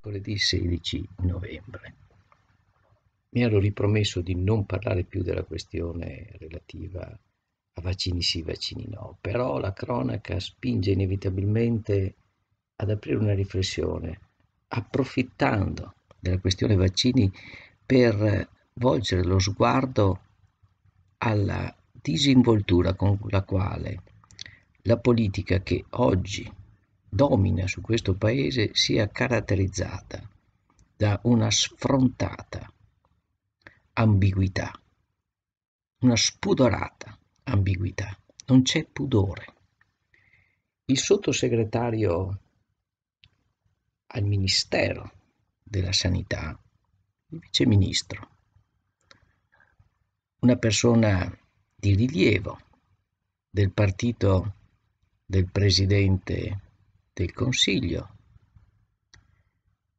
mercoledì 16 novembre. Mi ero ripromesso di non parlare più della questione relativa a vaccini sì, vaccini no, però la cronaca spinge inevitabilmente ad aprire una riflessione, approfittando della questione vaccini per volgere lo sguardo alla disinvoltura con la quale la politica che oggi domina su questo paese sia caratterizzata da una sfrontata ambiguità, una spudorata ambiguità, non c'è pudore. Il sottosegretario al Ministero della Sanità, il viceministro, una persona di rilievo del partito del presidente del Consiglio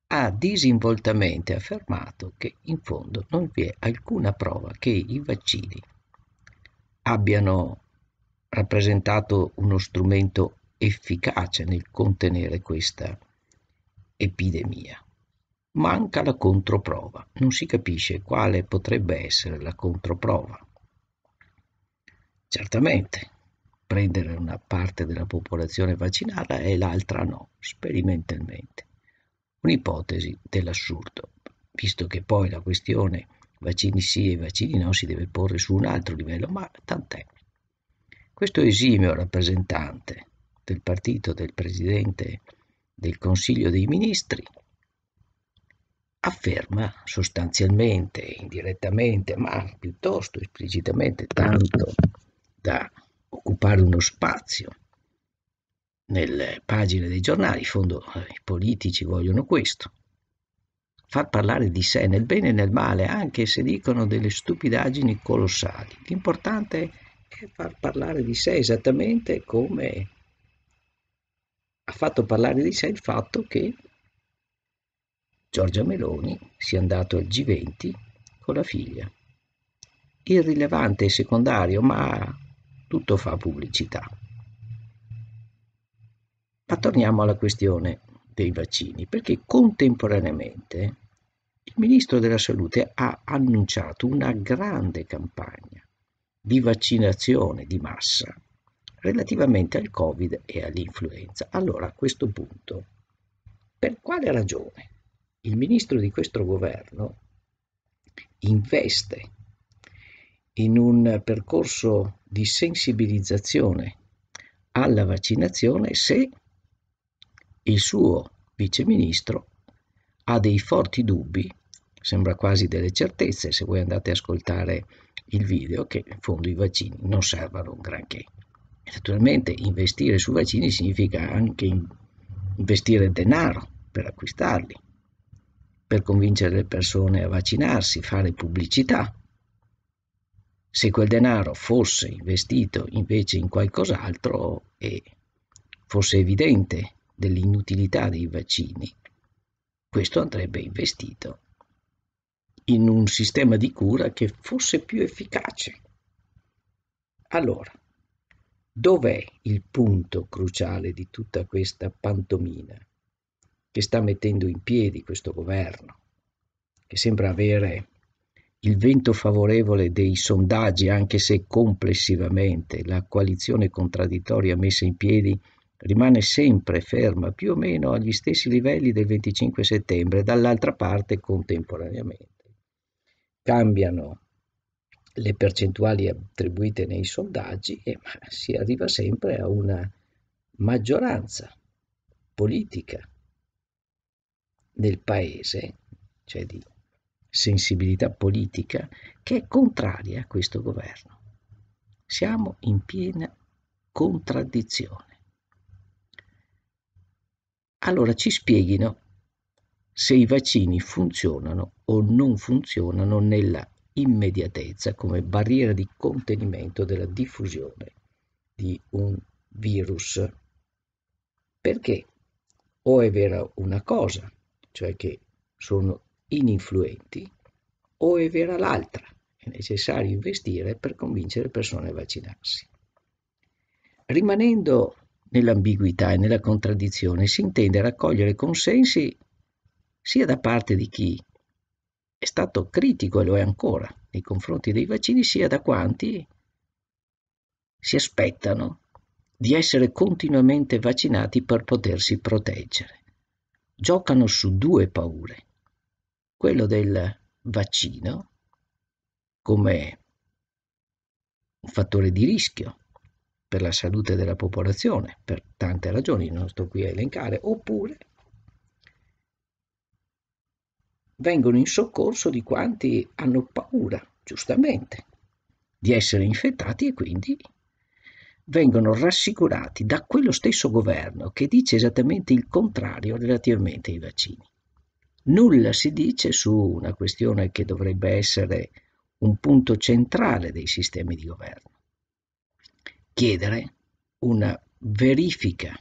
ha disinvoltamente affermato che in fondo non vi è alcuna prova che i vaccini abbiano rappresentato uno strumento efficace nel contenere questa epidemia. Manca la controprova, non si capisce quale potrebbe essere la controprova. Certamente, prendere una parte della popolazione vaccinata e l'altra no, sperimentalmente. Un'ipotesi dell'assurdo, visto che poi la questione vaccini sì e vaccini no si deve porre su un altro livello, ma tant'è. Questo esimio rappresentante del partito del Presidente del Consiglio dei Ministri afferma sostanzialmente, indirettamente, ma piuttosto esplicitamente, tanto da occupare uno spazio nelle pagine dei giornali, in fondo eh, i politici vogliono questo, far parlare di sé nel bene e nel male, anche se dicono delle stupidaggini colossali. L'importante è far parlare di sé esattamente come ha fatto parlare di sé il fatto che Giorgia Meloni sia andato al G20 con la figlia. Irrilevante e secondario, ma tutto fa pubblicità. Ma torniamo alla questione dei vaccini, perché contemporaneamente il Ministro della Salute ha annunciato una grande campagna di vaccinazione di massa relativamente al Covid e all'influenza. Allora, a questo punto, per quale ragione il ministro di questo governo investe in un percorso di sensibilizzazione alla vaccinazione se il suo viceministro ha dei forti dubbi, sembra quasi delle certezze se voi andate a ascoltare il video, che in fondo i vaccini non servono granché. Naturalmente investire su vaccini significa anche investire denaro per acquistarli, per convincere le persone a vaccinarsi, fare pubblicità, se quel denaro fosse investito invece in qualcos'altro e fosse evidente dell'inutilità dei vaccini, questo andrebbe investito in un sistema di cura che fosse più efficace. Allora, dov'è il punto cruciale di tutta questa pantomina che sta mettendo in piedi questo governo, che sembra avere il vento favorevole dei sondaggi, anche se complessivamente la coalizione contraddittoria messa in piedi rimane sempre ferma più o meno agli stessi livelli del 25 settembre, dall'altra parte contemporaneamente. Cambiano le percentuali attribuite nei sondaggi e eh, si arriva sempre a una maggioranza politica nel paese, cioè di sensibilità politica che è contraria a questo governo. Siamo in piena contraddizione. Allora ci spieghino se i vaccini funzionano o non funzionano nella immediatezza come barriera di contenimento della diffusione di un virus. Perché o è vera una cosa, cioè che sono ininfluenti o è vera l'altra, è necessario investire per convincere persone a vaccinarsi. Rimanendo nell'ambiguità e nella contraddizione si intende raccogliere consensi sia da parte di chi è stato critico e lo è ancora nei confronti dei vaccini, sia da quanti si aspettano di essere continuamente vaccinati per potersi proteggere. Giocano su due paure, quello del vaccino come un fattore di rischio per la salute della popolazione, per tante ragioni, non sto qui a elencare, oppure vengono in soccorso di quanti hanno paura, giustamente, di essere infettati e quindi vengono rassicurati da quello stesso governo che dice esattamente il contrario relativamente ai vaccini. Nulla si dice su una questione che dovrebbe essere un punto centrale dei sistemi di governo. Chiedere una verifica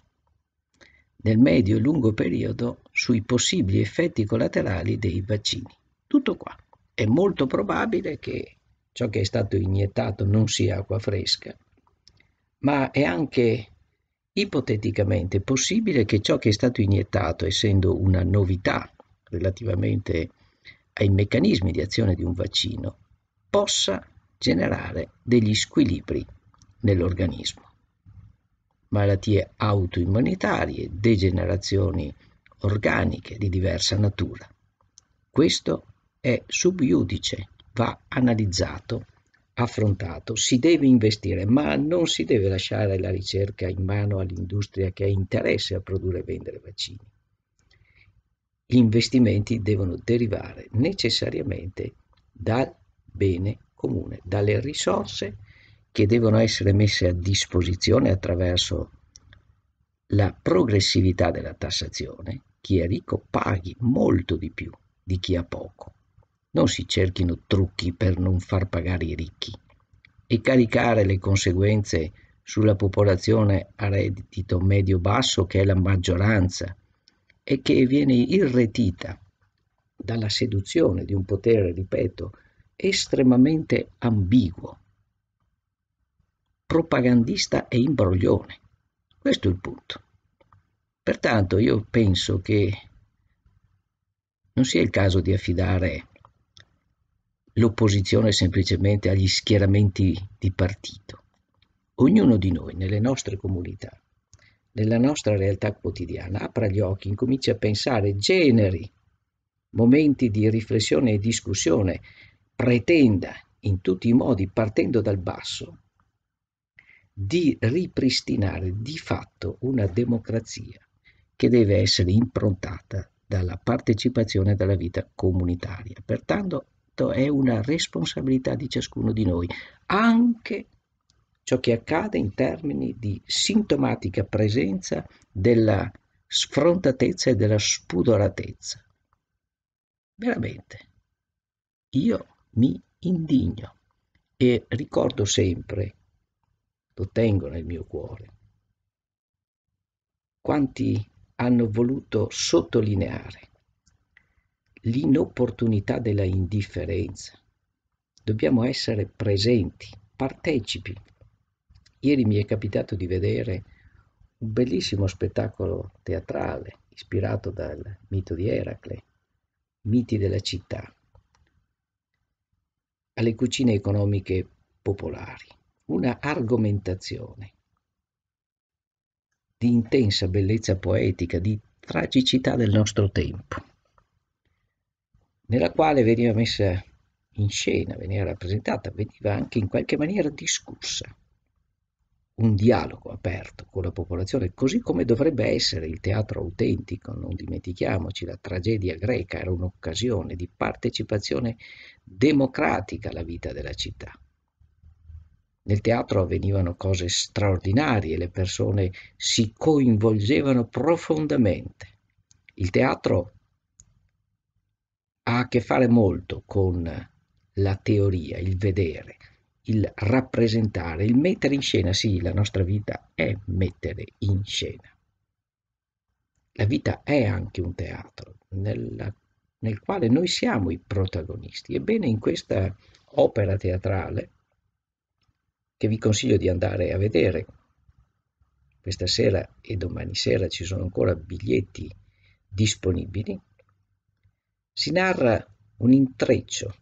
nel medio e lungo periodo sui possibili effetti collaterali dei vaccini. Tutto qua. È molto probabile che ciò che è stato iniettato non sia acqua fresca, ma è anche ipoteticamente possibile che ciò che è stato iniettato, essendo una novità relativamente ai meccanismi di azione di un vaccino possa generare degli squilibri nell'organismo. Malattie autoimmunitarie, degenerazioni organiche di diversa natura. Questo è subiudice, va analizzato, affrontato, si deve investire, ma non si deve lasciare la ricerca in mano all'industria che ha interesse a produrre e vendere vaccini gli investimenti devono derivare necessariamente dal bene comune, dalle risorse che devono essere messe a disposizione attraverso la progressività della tassazione. Chi è ricco paghi molto di più di chi ha poco. Non si cerchino trucchi per non far pagare i ricchi e caricare le conseguenze sulla popolazione a reddito medio-basso che è la maggioranza e che viene irretita dalla seduzione di un potere, ripeto, estremamente ambiguo, propagandista e imbroglione. Questo è il punto. Pertanto io penso che non sia il caso di affidare l'opposizione semplicemente agli schieramenti di partito. Ognuno di noi nelle nostre comunità nella nostra realtà quotidiana, apra gli occhi, incominci a pensare, generi momenti di riflessione e discussione, pretenda in tutti i modi, partendo dal basso, di ripristinare di fatto una democrazia che deve essere improntata dalla partecipazione alla vita comunitaria. Pertanto è una responsabilità di ciascuno di noi, anche ciò che accade in termini di sintomatica presenza della sfrontatezza e della spudoratezza. Veramente, io mi indigno e ricordo sempre, lo tengo nel mio cuore, quanti hanno voluto sottolineare l'inopportunità della indifferenza. Dobbiamo essere presenti, partecipi Ieri mi è capitato di vedere un bellissimo spettacolo teatrale ispirato dal mito di Eracle, Miti della città, alle cucine economiche popolari, una argomentazione di intensa bellezza poetica, di tragicità del nostro tempo, nella quale veniva messa in scena, veniva rappresentata, veniva anche in qualche maniera discussa un dialogo aperto con la popolazione, così come dovrebbe essere il teatro autentico, non dimentichiamoci, la tragedia greca era un'occasione di partecipazione democratica alla vita della città. Nel teatro avvenivano cose straordinarie, le persone si coinvolgevano profondamente. Il teatro ha a che fare molto con la teoria, il vedere, il rappresentare, il mettere in scena, sì, la nostra vita è mettere in scena. La vita è anche un teatro nella, nel quale noi siamo i protagonisti. Ebbene, in questa opera teatrale, che vi consiglio di andare a vedere, questa sera e domani sera ci sono ancora biglietti disponibili, si narra un intreccio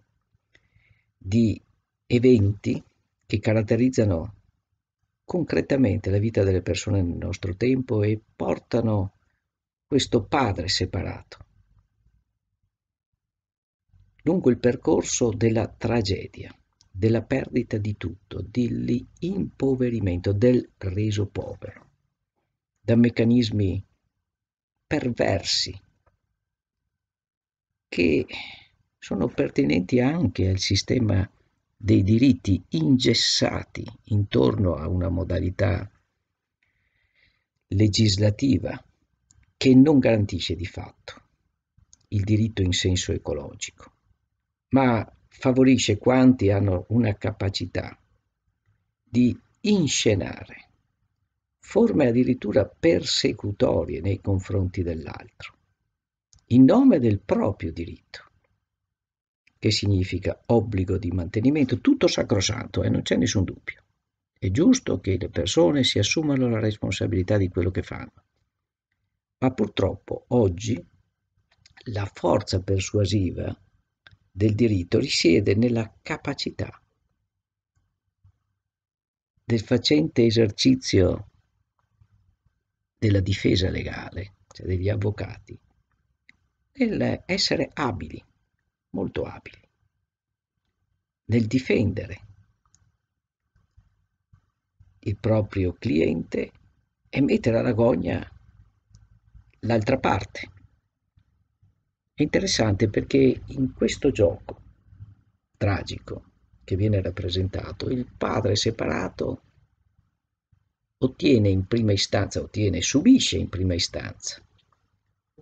di eventi che caratterizzano concretamente la vita delle persone nel nostro tempo e portano questo padre separato lungo il percorso della tragedia, della perdita di tutto, dell'impoverimento, del reso povero, da meccanismi perversi che sono pertinenti anche al sistema dei diritti ingessati intorno a una modalità legislativa che non garantisce di fatto il diritto in senso ecologico, ma favorisce quanti hanno una capacità di inscenare forme addirittura persecutorie nei confronti dell'altro, in nome del proprio diritto che significa obbligo di mantenimento, tutto sacrosanto e eh, non c'è nessun dubbio. È giusto che le persone si assumano la responsabilità di quello che fanno. Ma purtroppo oggi la forza persuasiva del diritto risiede nella capacità del facente esercizio della difesa legale, cioè degli avvocati, nell'essere abili molto abili nel difendere il proprio cliente e mettere alla gogna l'altra parte. È interessante perché in questo gioco tragico che viene rappresentato, il padre separato ottiene in prima istanza, ottiene, subisce in prima istanza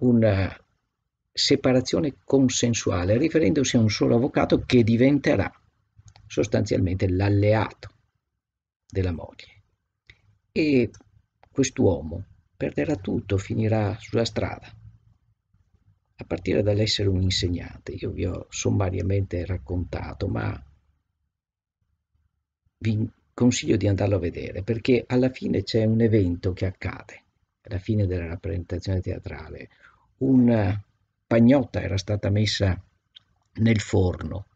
una separazione consensuale riferendosi a un solo avvocato che diventerà sostanzialmente l'alleato della moglie. E quest'uomo perderà tutto, finirà sulla strada, a partire dall'essere un insegnante. Io vi ho sommariamente raccontato, ma vi consiglio di andarlo a vedere perché alla fine c'è un evento che accade, alla fine della rappresentazione teatrale, un pagnotta era stata messa nel forno.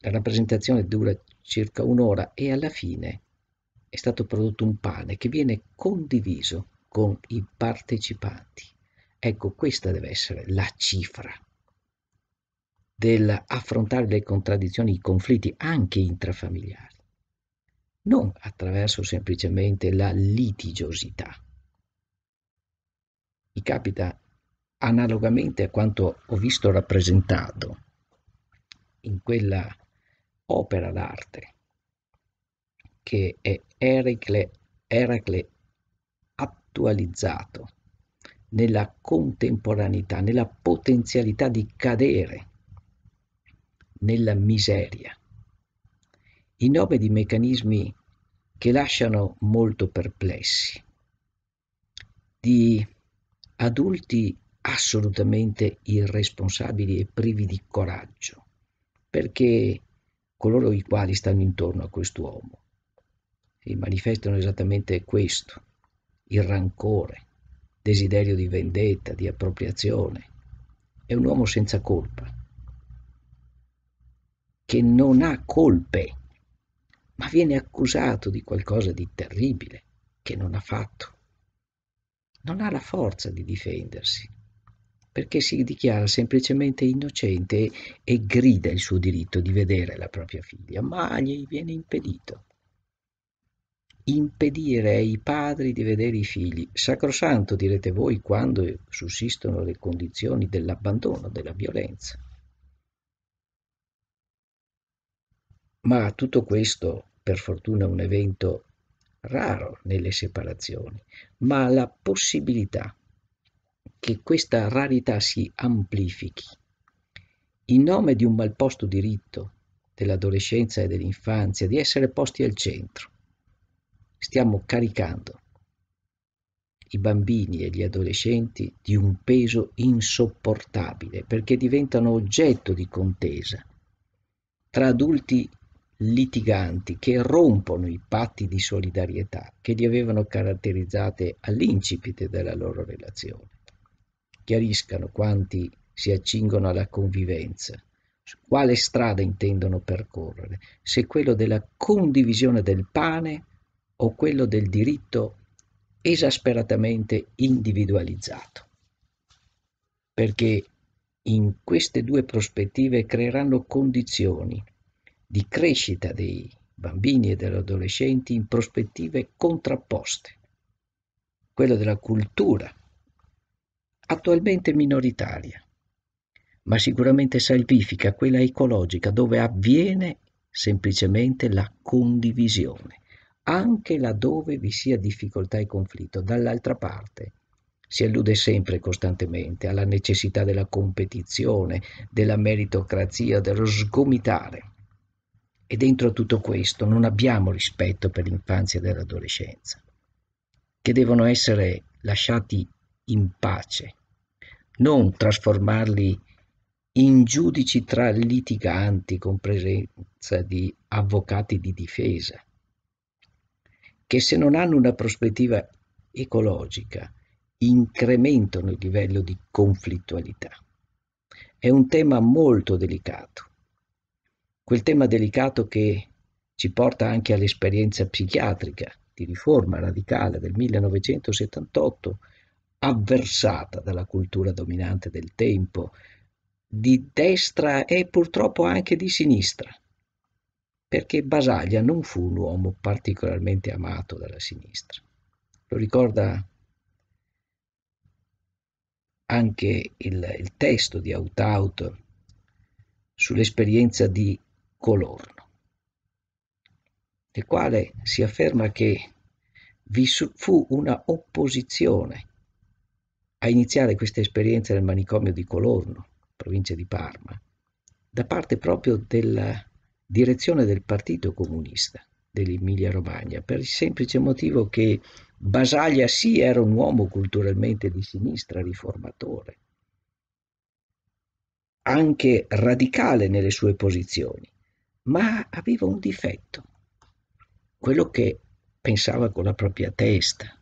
La rappresentazione dura circa un'ora e alla fine è stato prodotto un pane che viene condiviso con i partecipanti. Ecco, questa deve essere la cifra dell'affrontare le contraddizioni, i conflitti anche intrafamiliari, non attraverso semplicemente la litigiosità. Mi capita analogamente a quanto ho visto rappresentato in quella opera d'arte che è Eracle, Eracle attualizzato nella contemporaneità, nella potenzialità di cadere nella miseria, in nome di meccanismi che lasciano molto perplessi, di adulti assolutamente irresponsabili e privi di coraggio, perché coloro i quali stanno intorno a quest'uomo si manifestano esattamente questo, il rancore, desiderio di vendetta, di appropriazione. È un uomo senza colpa, che non ha colpe, ma viene accusato di qualcosa di terribile che non ha fatto. Non ha la forza di difendersi perché si dichiara semplicemente innocente e grida il suo diritto di vedere la propria figlia, ma gli viene impedito. Impedire ai padri di vedere i figli, sacrosanto direte voi quando sussistono le condizioni dell'abbandono, della violenza. Ma tutto questo, per fortuna, è un evento raro nelle separazioni, ma la possibilità che questa rarità si amplifichi. In nome di un malposto diritto dell'adolescenza e dell'infanzia di essere posti al centro, stiamo caricando i bambini e gli adolescenti di un peso insopportabile perché diventano oggetto di contesa tra adulti litiganti che rompono i patti di solidarietà che li avevano caratterizzate all'incipite della loro relazione chiariscano quanti si accingono alla convivenza quale strada intendono percorrere, se quello della condivisione del pane o quello del diritto esasperatamente individualizzato. Perché in queste due prospettive creeranno condizioni di crescita dei bambini e degli adolescenti in prospettive contrapposte. Quello della cultura attualmente minoritaria, ma sicuramente salvifica quella ecologica dove avviene semplicemente la condivisione, anche laddove vi sia difficoltà e conflitto. Dall'altra parte si allude sempre e costantemente alla necessità della competizione, della meritocrazia, dello sgomitare. E dentro tutto questo non abbiamo rispetto per l'infanzia e l'adolescenza, che devono essere lasciati in pace non trasformarli in giudici tra litiganti con presenza di avvocati di difesa, che se non hanno una prospettiva ecologica incrementano il livello di conflittualità. È un tema molto delicato, quel tema delicato che ci porta anche all'esperienza psichiatrica di riforma radicale del 1978 avversata dalla cultura dominante del tempo, di destra e purtroppo anche di sinistra, perché Basaglia non fu un uomo particolarmente amato dalla sinistra. Lo ricorda anche il, il testo di Autaut sull'esperienza di Colorno, nel quale si afferma che vi fu una opposizione a iniziare questa esperienza nel manicomio di Colorno, provincia di Parma, da parte proprio della direzione del Partito Comunista dell'Emilia Romagna, per il semplice motivo che Basaglia sì era un uomo culturalmente di sinistra, riformatore, anche radicale nelle sue posizioni, ma aveva un difetto, quello che pensava con la propria testa,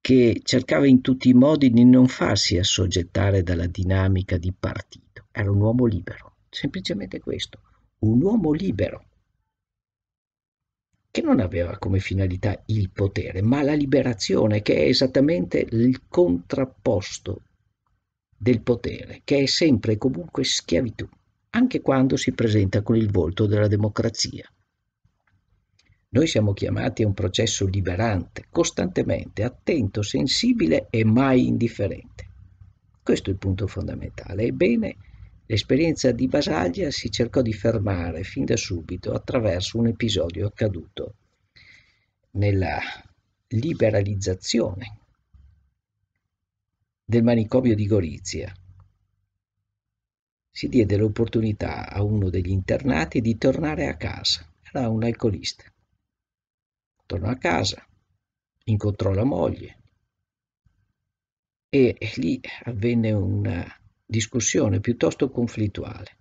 che cercava in tutti i modi di non farsi assoggettare dalla dinamica di partito. Era un uomo libero, semplicemente questo, un uomo libero che non aveva come finalità il potere, ma la liberazione, che è esattamente il contrapposto del potere, che è sempre e comunque schiavitù, anche quando si presenta con il volto della democrazia. Noi siamo chiamati a un processo liberante, costantemente, attento, sensibile e mai indifferente. Questo è il punto fondamentale. Ebbene, l'esperienza di Basaglia si cercò di fermare fin da subito attraverso un episodio accaduto nella liberalizzazione del manicomio di Gorizia. Si diede l'opportunità a uno degli internati di tornare a casa. Era un alcolista tornò a casa, incontrò la moglie e lì avvenne una discussione piuttosto conflittuale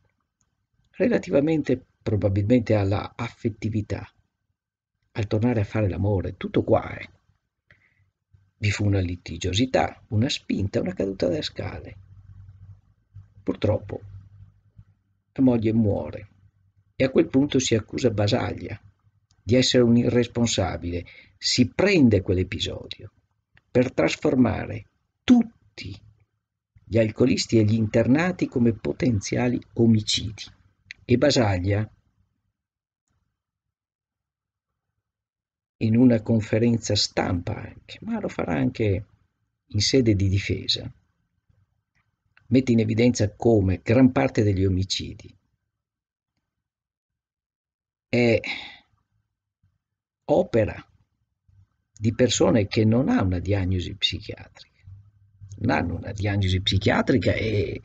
relativamente probabilmente alla affettività, al tornare a fare l'amore, tutto qua. è. Eh. Vi fu una litigiosità, una spinta, una caduta da scale. Purtroppo la moglie muore e a quel punto si accusa Basaglia di essere un irresponsabile, si prende quell'episodio per trasformare tutti gli alcolisti e gli internati come potenziali omicidi. E Basaglia, in una conferenza stampa anche, ma lo farà anche in sede di difesa, mette in evidenza come gran parte degli omicidi è opera di persone che non ha una diagnosi psichiatrica, non hanno una diagnosi psichiatrica e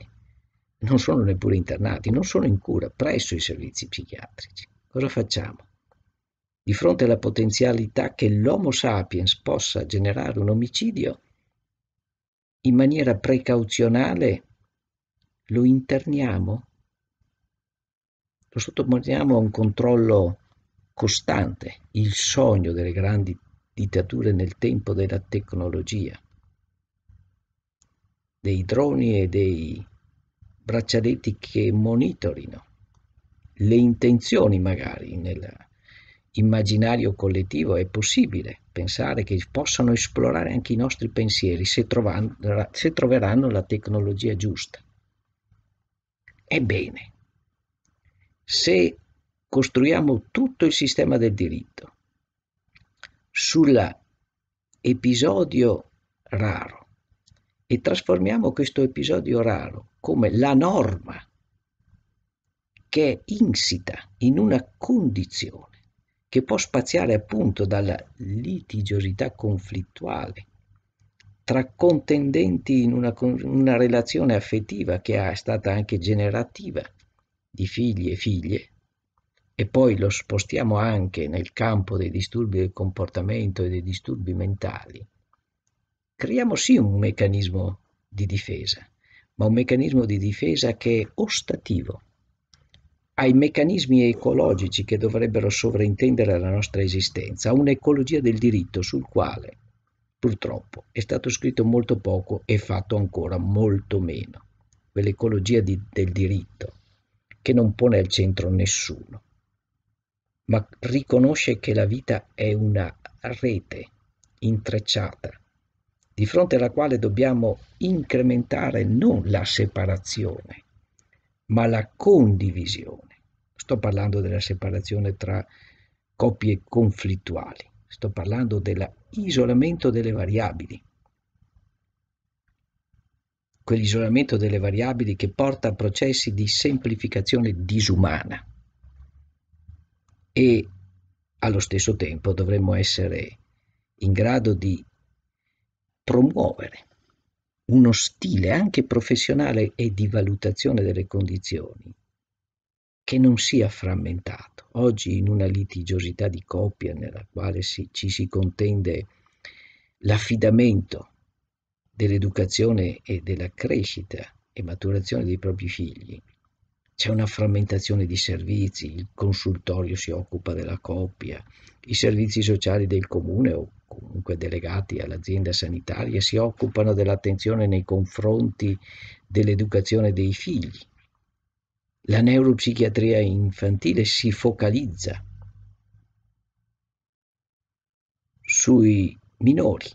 non sono neppure internati, non sono in cura presso i servizi psichiatrici. Cosa facciamo? Di fronte alla potenzialità che l'Homo sapiens possa generare un omicidio, in maniera precauzionale lo interniamo, lo sottoponiamo a un controllo costante, il sogno delle grandi dittature nel tempo della tecnologia, dei droni e dei braccialetti che monitorino le intenzioni magari nell'immaginario collettivo è possibile pensare che possano esplorare anche i nostri pensieri se, trovano, se troveranno la tecnologia giusta. Ebbene, se costruiamo tutto il sistema del diritto sull'episodio raro e trasformiamo questo episodio raro come la norma che è insita in una condizione che può spaziare appunto dalla litigiosità conflittuale tra contendenti in una, una relazione affettiva che è stata anche generativa di figli e figlie, e poi lo spostiamo anche nel campo dei disturbi del comportamento e dei disturbi mentali, creiamo sì un meccanismo di difesa, ma un meccanismo di difesa che è ostativo ai meccanismi ecologici che dovrebbero sovraintendere la nostra esistenza, a un'ecologia del diritto sul quale purtroppo è stato scritto molto poco e fatto ancora molto meno, quell'ecologia di, del diritto che non pone al centro nessuno ma riconosce che la vita è una rete intrecciata, di fronte alla quale dobbiamo incrementare non la separazione, ma la condivisione. Sto parlando della separazione tra coppie conflittuali, sto parlando dell'isolamento delle variabili, quell'isolamento delle variabili che porta a processi di semplificazione disumana e allo stesso tempo dovremmo essere in grado di promuovere uno stile anche professionale e di valutazione delle condizioni che non sia frammentato. Oggi in una litigiosità di coppia nella quale si, ci si contende l'affidamento dell'educazione e della crescita e maturazione dei propri figli, c'è una frammentazione di servizi, il consultorio si occupa della coppia, i servizi sociali del comune o comunque delegati all'azienda sanitaria si occupano dell'attenzione nei confronti dell'educazione dei figli. La neuropsichiatria infantile si focalizza sui minori,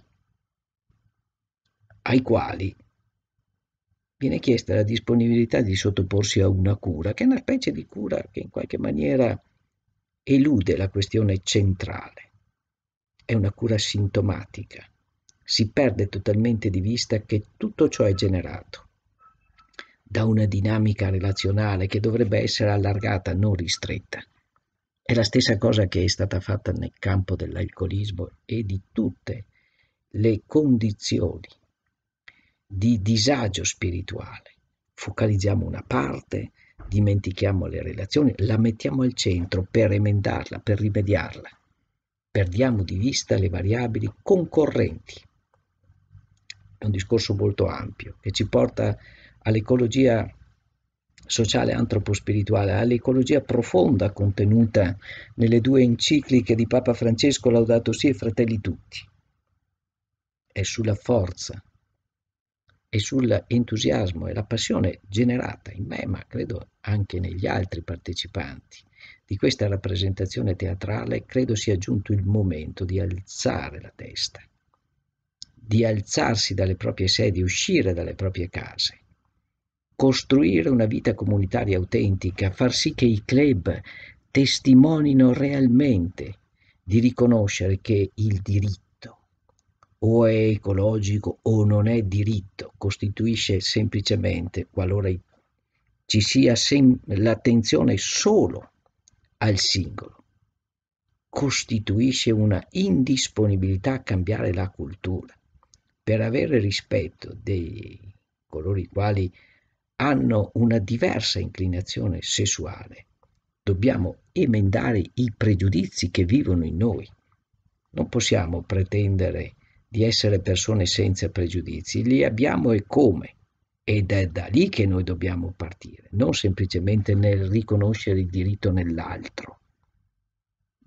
ai quali viene chiesta la disponibilità di sottoporsi a una cura, che è una specie di cura che in qualche maniera elude la questione centrale. È una cura sintomatica. Si perde totalmente di vista che tutto ciò è generato da una dinamica relazionale che dovrebbe essere allargata, non ristretta. È la stessa cosa che è stata fatta nel campo dell'alcolismo e di tutte le condizioni di disagio spirituale. Focalizziamo una parte, dimentichiamo le relazioni, la mettiamo al centro per emendarla, per rimediarla. Perdiamo di vista le variabili concorrenti. È un discorso molto ampio che ci porta all'ecologia sociale antropospirituale, all'ecologia profonda contenuta nelle due encicliche di Papa Francesco Laudato Si e Fratelli Tutti. È sulla forza e sull'entusiasmo e la passione generata in me, ma credo anche negli altri partecipanti di questa rappresentazione teatrale, credo sia giunto il momento di alzare la testa, di alzarsi dalle proprie sedi, uscire dalle proprie case, costruire una vita comunitaria autentica, far sì che i club testimonino realmente di riconoscere che il diritto o è ecologico o non è diritto, costituisce semplicemente, qualora ci sia sem- l'attenzione solo al singolo, costituisce una indisponibilità a cambiare la cultura per avere rispetto dei coloro i quali hanno una diversa inclinazione sessuale. Dobbiamo emendare i pregiudizi che vivono in noi. Non possiamo pretendere di essere persone senza pregiudizi, li abbiamo e come. Ed è da lì che noi dobbiamo partire, non semplicemente nel riconoscere il diritto nell'altro.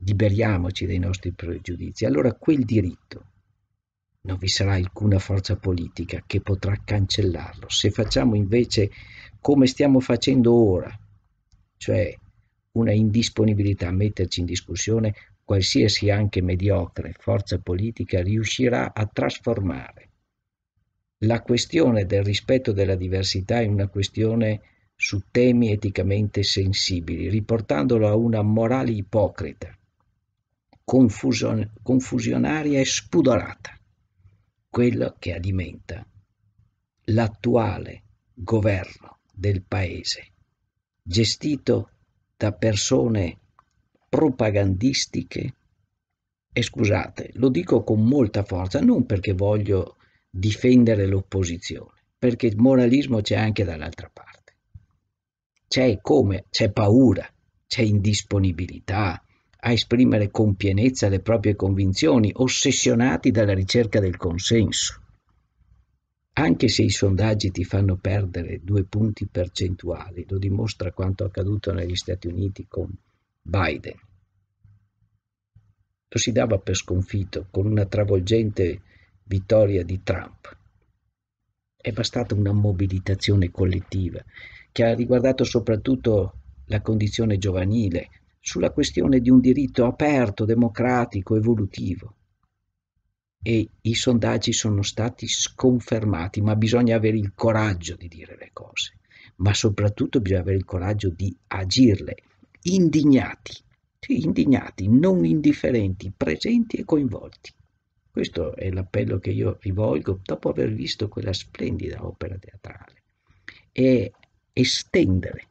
Liberiamoci dei nostri pregiudizi. Allora quel diritto non vi sarà alcuna forza politica che potrà cancellarlo. Se facciamo invece come stiamo facendo ora, cioè una indisponibilità a metterci in discussione, qualsiasi anche mediocre forza politica riuscirà a trasformare la questione del rispetto della diversità in una questione su temi eticamente sensibili, riportandolo a una morale ipocrita, confusion- confusionaria e spudorata, quello che alimenta l'attuale governo del paese, gestito da persone propagandistiche. E scusate, lo dico con molta forza, non perché voglio difendere l'opposizione, perché il moralismo c'è anche dall'altra parte. C'è come? C'è paura, c'è indisponibilità a esprimere con pienezza le proprie convinzioni, ossessionati dalla ricerca del consenso. Anche se i sondaggi ti fanno perdere due punti percentuali, lo dimostra quanto accaduto negli Stati Uniti con Biden. Lo si dava per sconfitto con una travolgente vittoria di Trump. È bastata una mobilitazione collettiva che ha riguardato soprattutto la condizione giovanile sulla questione di un diritto aperto, democratico, evolutivo. E i sondaggi sono stati sconfermati, ma bisogna avere il coraggio di dire le cose, ma soprattutto bisogna avere il coraggio di agirle indignati, sì, indignati, non indifferenti, presenti e coinvolti. Questo è l'appello che io rivolgo dopo aver visto quella splendida opera teatrale. È estendere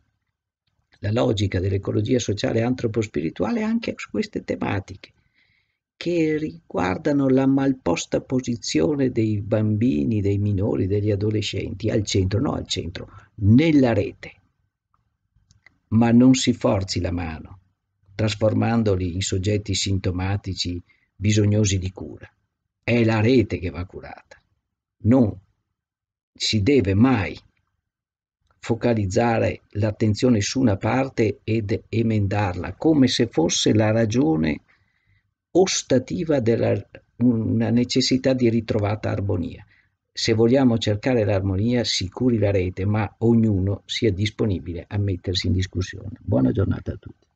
la logica dell'ecologia sociale antropospirituale anche su queste tematiche che riguardano la malposta posizione dei bambini, dei minori, degli adolescenti al centro, no al centro, nella rete, ma non si forzi la mano, trasformandoli in soggetti sintomatici bisognosi di cura. È la rete che va curata. Non si deve mai focalizzare l'attenzione su una parte ed emendarla, come se fosse la ragione ostativa della una necessità di ritrovata armonia se vogliamo cercare l'armonia, sicuri la rete, ma ognuno sia disponibile a mettersi in discussione. Buona giornata a tutti.